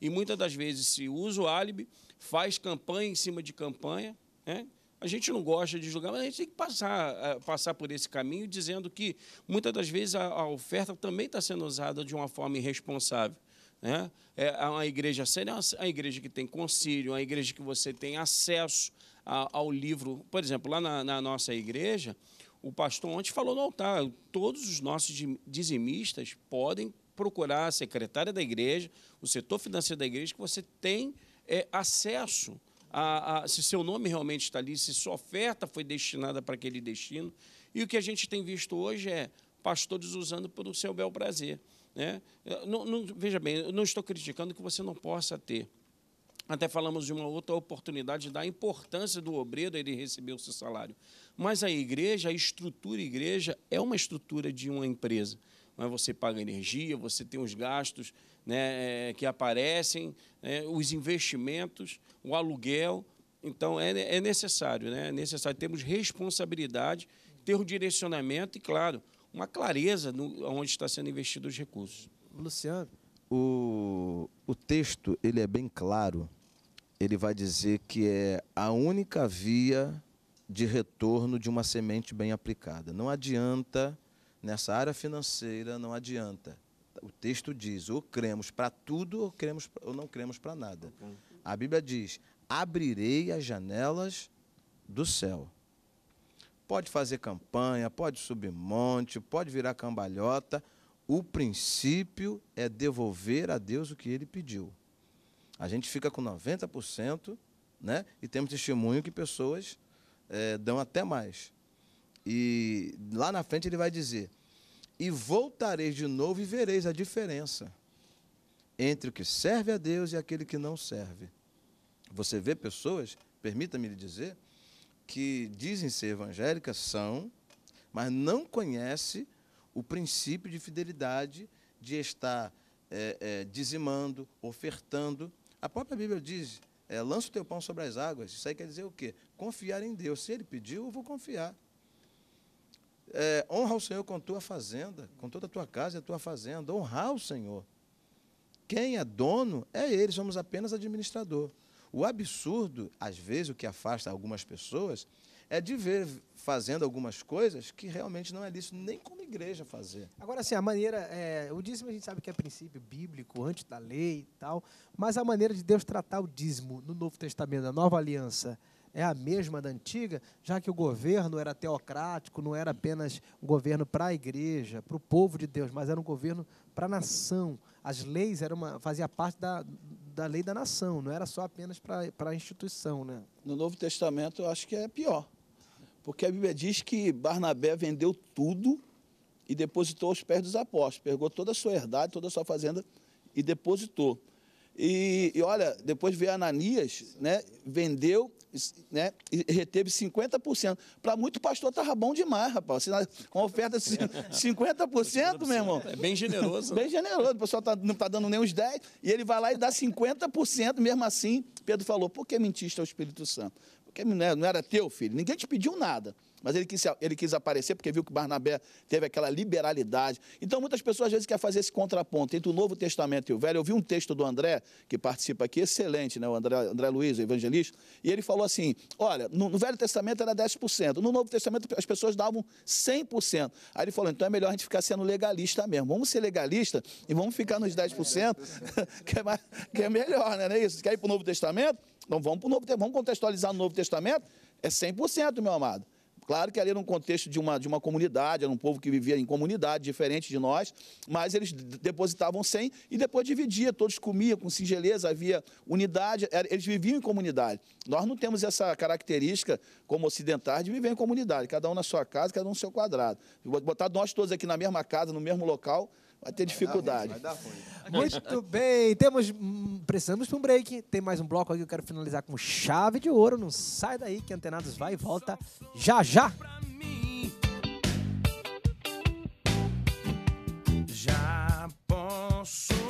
E muitas das vezes se usa o álibi, faz campanha em cima de campanha. Né? A gente não gosta de julgar, mas a gente tem que passar, eh, passar por esse caminho dizendo que muitas das vezes a, oferta também está sendo usada de uma forma irresponsável. Né? É, é a igreja séria é a é igreja que tem concílio, é a igreja que você tem acesso ao livro. Por exemplo, lá na, na nossa igreja, o pastor ontem falou no altar, todos os nossos dizimistas podem procurar a secretária da igreja, o setor financeiro da igreja, que você tem é, acesso a, a, se seu nome realmente está ali, se sua oferta foi destinada para aquele destino. E o que a gente tem visto hoje é pastores usando para o seu bel prazer. Né? Não, não, veja bem, eu não estou criticando que você não possa ter até falamos de uma outra oportunidade da importância do obreiro ele receber o seu salário. Mas a igreja, a estrutura igreja é uma estrutura de uma empresa. Mas você paga energia, você tem os gastos né, eh, que aparecem, né, os investimentos, o aluguel. Então é, é necessário, né? É necessário termos responsabilidade, ter o um direcionamento e, claro, uma clareza no, onde está sendo investido os recursos. Luciano, o, o texto ele é bem claro. Ele vai dizer que é a única via de retorno de uma semente bem aplicada. Não adianta, nessa área financeira, não adianta. O texto diz: ou cremos para tudo ou, cremos, ou não cremos para nada. A Bíblia diz: abrirei as janelas do céu. Pode fazer campanha, pode subir monte, pode virar cambalhota o princípio é devolver a Deus o que ele pediu. A gente fica com 90%, né? E temos testemunho que pessoas é, dão até mais. E lá na frente ele vai dizer: E voltareis de novo e vereis a diferença entre o que serve a Deus e aquele que não serve. Você vê pessoas, permita-me lhe dizer, que dizem ser evangélicas, são, mas não conhece o princípio de fidelidade de estar é, é, dizimando, ofertando. A própria Bíblia diz: é, lança o teu pão sobre as águas. Isso aí quer dizer o quê? Confiar em Deus. Se Ele pediu, eu vou confiar. É, honra o Senhor com tua fazenda, com toda a tua casa e a tua fazenda. Honrar o Senhor. Quem é dono é Ele, somos apenas administrador. O absurdo, às vezes, o que afasta algumas pessoas é de ver fazendo algumas coisas que realmente não é lícito nem como igreja fazer. Agora, assim, a maneira. É, o dízimo a gente sabe que é princípio bíblico, antes da lei e tal, mas a maneira de Deus tratar o dízimo no Novo Testamento, na nova aliança, é a mesma da antiga, já que o governo era teocrático, não era apenas um governo para a igreja, para o povo de Deus, mas era um governo para a nação. As leis eram uma, fazia parte da, da lei da nação, não era só apenas para a instituição. Né? No Novo Testamento, eu acho que é pior. Porque a Bíblia diz que Barnabé vendeu tudo e depositou aos pés dos apóstolos. Pegou toda a sua herdade, toda a sua fazenda e depositou. E, e olha, depois veio Ananias, né, vendeu né, e reteve 50%. Para muito pastor estava bom demais, rapaz. Uma oferta de 50%, meu irmão. É bem generoso. bem generoso. O pessoal tá, não está dando nem uns 10%. E ele vai lá e dá 50%, mesmo assim. Pedro falou, por que mentiste ao Espírito Santo? Porque não era teu filho, ninguém te pediu nada. Mas ele quis, ele quis aparecer porque viu que Barnabé teve aquela liberalidade. Então, muitas pessoas às vezes querem fazer esse contraponto entre o Novo Testamento e o Velho. Eu vi um texto do André, que participa aqui, excelente, né? o André, André Luiz, o evangelista, e ele falou assim: olha, no, no Velho Testamento era 10%, no Novo Testamento as pessoas davam 100%. Aí ele falou: então é melhor a gente ficar sendo legalista mesmo. Vamos ser legalista e vamos ficar nos 10%, que, é mais, que é melhor, né? Não é isso? Quer ir para o Novo Testamento? Então vamos, o Novo, vamos contextualizar o Novo Testamento, é 100%, meu amado. Claro que ali era um contexto de uma, de uma comunidade, era um povo que vivia em comunidade, diferente de nós, mas eles depositavam 100 e depois dividia, todos comiam com singeleza, havia unidade, era, eles viviam em comunidade. Nós não temos essa característica, como ocidentais, de viver em comunidade, cada um na sua casa, cada um no seu quadrado. Botar nós todos aqui na mesma casa, no mesmo local, vai ter dificuldade. Vai dar ruim, vai dar ruim. Muito bem, temos hum, precisamos de um break. Tem mais um bloco aqui que eu quero finalizar com chave de ouro. Não sai daí que Antenados vai e volta já já. Já posso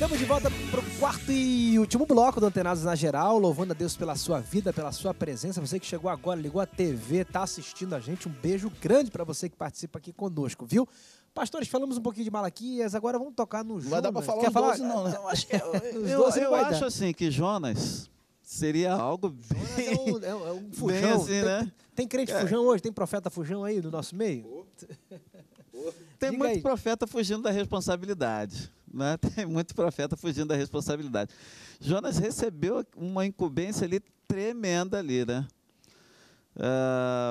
Estamos de volta para o quarto e último bloco do Antenados na Geral. Louvando a Deus pela sua vida, pela sua presença. Você que chegou agora, ligou a TV, está assistindo a gente. Um beijo grande para você que participa aqui conosco, viu? Pastores, falamos um pouquinho de Malaquias, agora vamos tocar no Jonas. Não dá para falar Quer falar? 12, não, né? Eu, acho, que, é é eu, eu, eu acho assim que Jonas seria algo bem... é um, é um é fujão. Assim, tem, né? tem crente é. fujão hoje? Tem profeta fujão aí no nosso meio? Oh. Oh. Tem Diga muito aí. profeta fugindo da responsabilidade. Né? Tem muito profeta fugindo da responsabilidade. Jonas recebeu uma incumbência ali tremenda ali, né? Uh,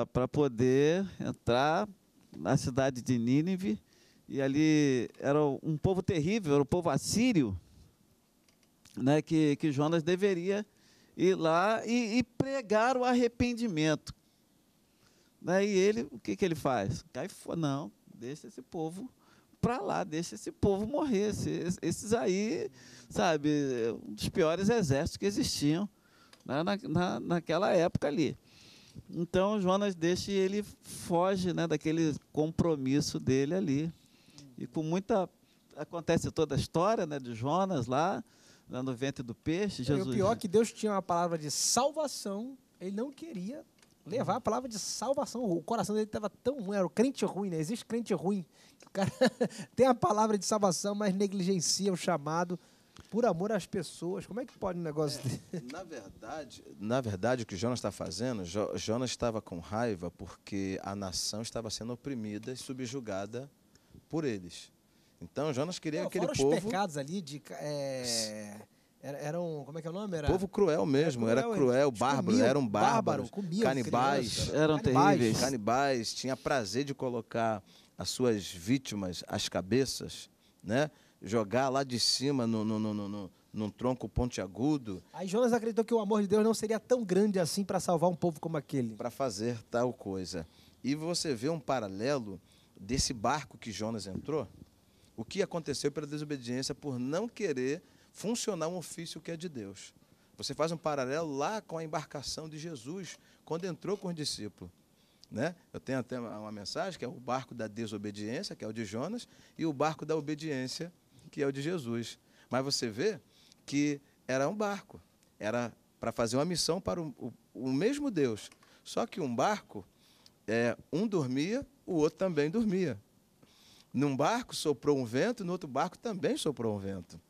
ah, para poder entrar na cidade de Nínive. E ali era um povo terrível, era o povo assírio, né, que, que Jonas deveria ir lá e, e pregar o arrependimento. Né, e ele, o que, que ele faz? Cai, não, deixa esse povo para lá, deixa esse povo morrer. Esses, esses aí, sabe, um dos piores exércitos que existiam né, na, na, naquela época ali. Então Jonas deixa e ele foge né, daquele compromisso dele ali. E com muita. Acontece toda a história né, de Jonas lá, lá né, no ventre do peixe. Jesus... E o pior é que Deus tinha uma palavra de salvação, ele não queria levar a palavra de salvação. O coração dele estava tão ruim, era o crente ruim, né? Existe crente ruim. O cara tem a palavra de salvação, mas negligencia o chamado por amor às pessoas. Como é que pode um negócio é, desse? Na verdade, na verdade, o que Jonas está fazendo, jo, Jonas estava com raiva porque a nação estava sendo oprimida e subjugada por eles. Então Jonas queria aquele fora povo. Os pecados ali de é... Era, era, um. Como é que é o nome? Era, povo cruel mesmo, era cruel, era cruel bárbaro, comiam, eram bárbaros, bárbaro, canibais. Criança, eram canibais. terríveis. Canibais, tinha prazer de colocar as suas vítimas as cabeças, né? jogar lá de cima no, no, no, no, num tronco pontiagudo. Aí Jonas acreditou que o amor de Deus não seria tão grande assim para salvar um povo como aquele. Para fazer tal coisa. E você vê um paralelo desse barco que Jonas entrou, o que aconteceu pela desobediência por não querer funcionar um ofício que é de Deus. Você faz um paralelo lá com a embarcação de Jesus, quando entrou com os discípulos. Né? Eu tenho até uma mensagem que é o barco da desobediência, que é o de Jonas, e o barco da obediência, que é o de Jesus. Mas você vê que era um barco, era para fazer uma missão para o, o, o, mesmo Deus. Só que um barco, é, um dormia, o outro também dormia. Num barco soprou um vento, no outro barco também soprou um vento.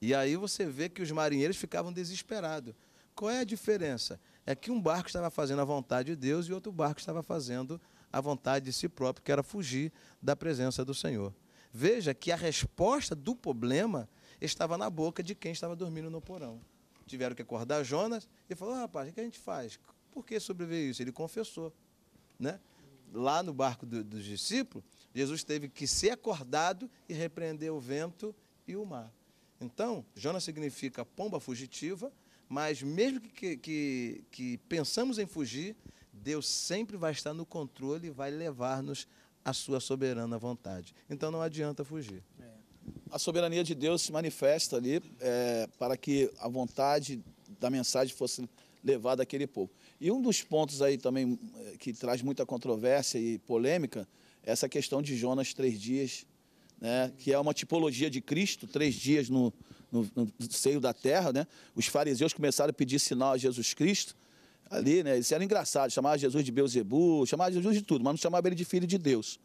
E aí você vê que os marinheiros ficavam desesperados. Qual é a diferença? é que um barco estava fazendo a vontade de Deus e outro barco estava fazendo a vontade de si próprio, que era fugir da presença do Senhor. Veja que a resposta do problema estava na boca de quem estava dormindo no porão. Tiveram que acordar Jonas e falou: oh, rapaz, o que a gente faz? Por que sobreviveu isso? Ele confessou. Né? Lá no barco do, dos discípulos, Jesus teve que ser acordado e repreender o vento e o mar. Então, Jonas significa pomba fugitiva, mas mesmo que, que, que pensamos em fugir, Deus sempre vai estar no controle e vai levar-nos à sua soberana vontade. Então não adianta fugir. É. A soberania de Deus se manifesta ali é, para que a vontade da mensagem fosse levada àquele povo. E um dos pontos aí também é, que traz muita controvérsia e polêmica é essa questão de Jonas três dias, né, que é uma tipologia de Cristo, três dias no, no, no seio da terra, né? Os fariseus começaram a pedir sinal a Jesus Cristo ali, né? Isso era engraçado, chamava Jesus de Beuzebu, chamava Jesus de tudo, mas não chamava ele de filho de Deus.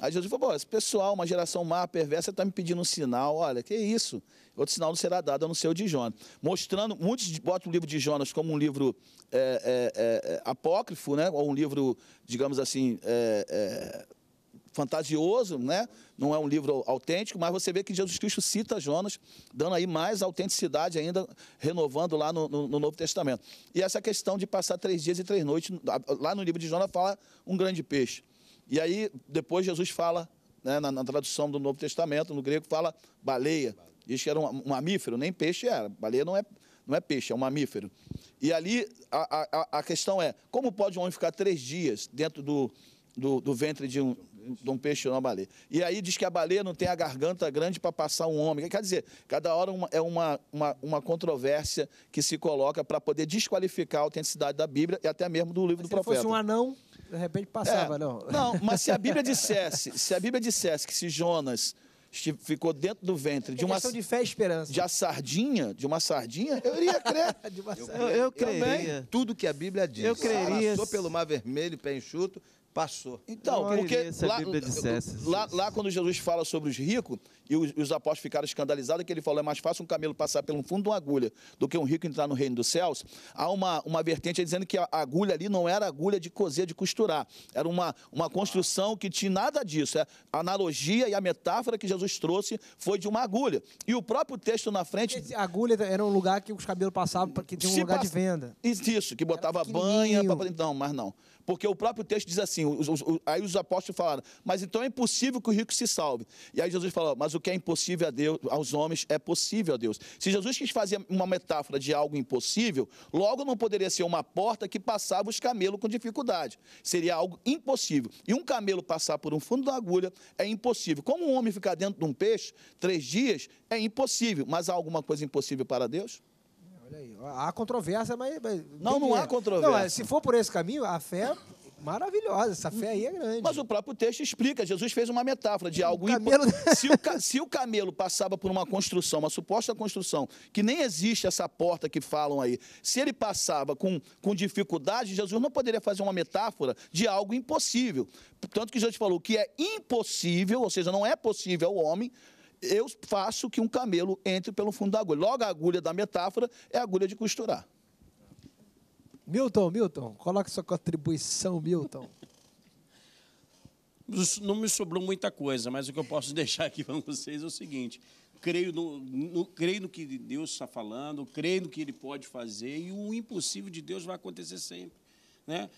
Aí Jesus falou: esse pessoal, uma geração má, perversa, está me pedindo um sinal. Olha, que isso? Outro sinal não será dado a não ser o de Jonas. Mostrando, muitos botam o livro de Jonas como um livro é, é, é, apócrifo, né? ou um livro, digamos assim, eh, eh, fantasioso, né? não é um livro autêntico, mas você vê que Jesus Cristo cita Jonas, dando aí mais autenticidade ainda, renovando lá no, no, no Novo Testamento. E essa questão de passar três dias e três noites, lá no livro de Jonas fala um grande peixe. E aí, depois Jesus fala, né, na, na, tradução do Novo Testamento, no grego, fala baleia. Diz que era um, um mamífero, nem peixe era. Baleia não é, não é peixe, é um mamífero. E ali a, a, a questão é: como pode um homem ficar três dias dentro do, do, do ventre de um, de um peixe não, uma baleia. E aí diz que a baleia não tem a garganta grande para passar um homem. Quer dizer, cada hora uma, é uma, uma, uma, controvérsia que se coloca para poder desqualificar a autenticidade da Bíblia e até mesmo do livro mas do se profeta. Se fosse um anão, de repente passava, é, não. Não, mas se a Bíblia dissesse, se a Bíblia dissesse que se Jonas ficou dentro do ventre de é uma de fé esperança de a sardinha de uma sardinha eu iria crer eu, eu, eu creria. tudo que a Bíblia diz eu creria passou pelo mar vermelho pé enxuto Passou. Então, porque lá, lá, lá, quando Jesus fala sobre os ricos, e os, os apóstolos ficaram escandalizados que ele falou: é mais fácil um camelo passar pelo fundo de uma agulha do que um rico entrar no reino dos céus. Há uma, uma vertente dizendo que a agulha ali não era agulha de cozer, de costurar. Era uma, uma construção que tinha nada disso. É a analogia e a metáfora que Jesus trouxe foi de uma agulha. E o próprio texto na frente. Esse agulha era um lugar que os cabelos passavam, que tinha um lugar passa... de venda. Isso, que botava banha. Pra... Não, mas não. Porque o próprio texto diz assim: os, os, os, aí os apóstolos falaram, mas então é impossível que o rico se salve. E aí Jesus falou, mas o que é impossível a Deus, aos homens é possível a Deus. Se Jesus quis fazer uma metáfora de algo impossível, logo não poderia ser uma porta que passava os camelos com dificuldade. Seria algo impossível. E um camelo passar por um fundo da agulha é impossível. Como um homem ficar dentro de um peixe três dias é impossível. Mas há alguma coisa impossível para Deus? Olha aí, há controvérsia, mas. mas não, não há é? controvérsia. Não, é, se for por esse caminho, a fé Maravilhosa, essa fé aí é grande. Mas o próprio texto explica, Jesus fez uma metáfora de algo... O camelo... se, o ca... se o camelo passava por uma construção, uma suposta construção, que nem existe essa porta que falam aí, se ele passava com, com dificuldade, Jesus não poderia fazer uma metáfora de algo impossível. Tanto que Jesus falou que é impossível, ou seja, não é possível ao homem eu faço que um camelo entre pelo fundo da agulha. Logo, a agulha da metáfora é a agulha de costurar. Milton, Milton, coloque sua contribuição, Milton. Não me sobrou muita coisa, mas o que eu posso deixar aqui para vocês é o seguinte: creio no, no, creio no que Deus está falando, creio no que Ele pode fazer, e o impossível de Deus vai acontecer sempre. Né?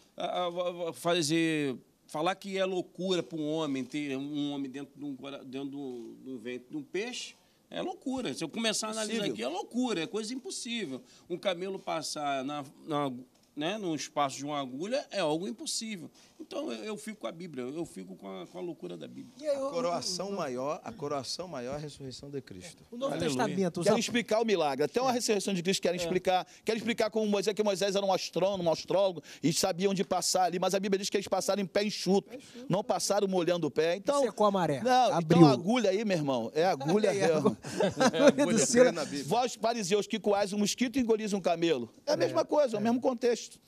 Fazer, falar que é loucura para um homem ter um homem dentro de um, dentro do, do ventre de um peixe. É loucura. Se eu começar a analisar aqui, é loucura, é coisa impossível. Um camelo passar na, na, né, num espaço de uma agulha é algo impossível. Então eu, fico com a Bíblia, eu fico com a, com a loucura da Bíblia. Aí, a coroação eu... maior, a coroação maior é a ressurreição de Cristo. O Novo Aleluia. Testamento. Querem explicar o milagre. Até uma é. ressurreição de Cristo querem é. explicar. Querem explicar como Moisés, que Moisés era um astrônomo, um astrólogo, e sabiam onde passar ali, mas a Bíblia diz que eles passaram em pé enxuto. enxuto. Não passaram molhando o pé. Então, secou é a maré. Não, então Abriu. então agulha aí, meu irmão. É agulha é, mesmo. É, agulha, agulha do Bíblia. Vós, fariseus, que coais um mosquito e engolis um camelo. É a é. mesma coisa, é o mesmo contexto.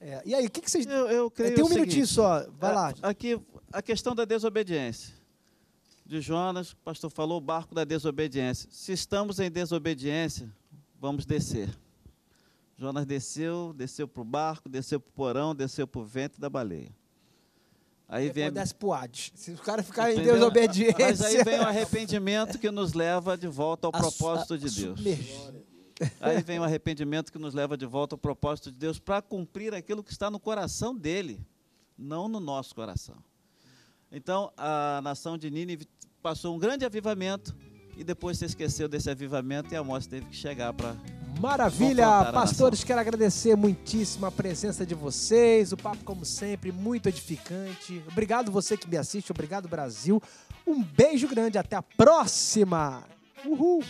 É, e aí, o que, que vocês. Eu, eu é, creio é, tem um minutinho só, vai a, é, lá. Aqui, a questão da desobediência. De Jonas, o pastor falou, o barco da desobediência. Se estamos em desobediência, vamos descer. Jonas desceu, desceu para o barco, desceu para o porão, desceu para o vento da baleia. Aí vem. Desce pro Hades. Se o cara ficar Entendeu? em desobediência. Mas aí vem o arrependimento que nos leva de volta ao a propósito su, de Deus. Submergir. Aí vem o arrependimento que nos leva de volta ao propósito de Deus para cumprir aquilo que está no coração dele, não no nosso coração. Então, a nação de Nínive passou um grande avivamento e depois se esqueceu desse avivamento e a morte teve que chegar para Maravilha, pastores, quero agradecer muitíssimo a presença de vocês. O papo, como sempre, muito edificante. Obrigado você que me assiste, obrigado Brasil. Um beijo grande, até a próxima. Uhul!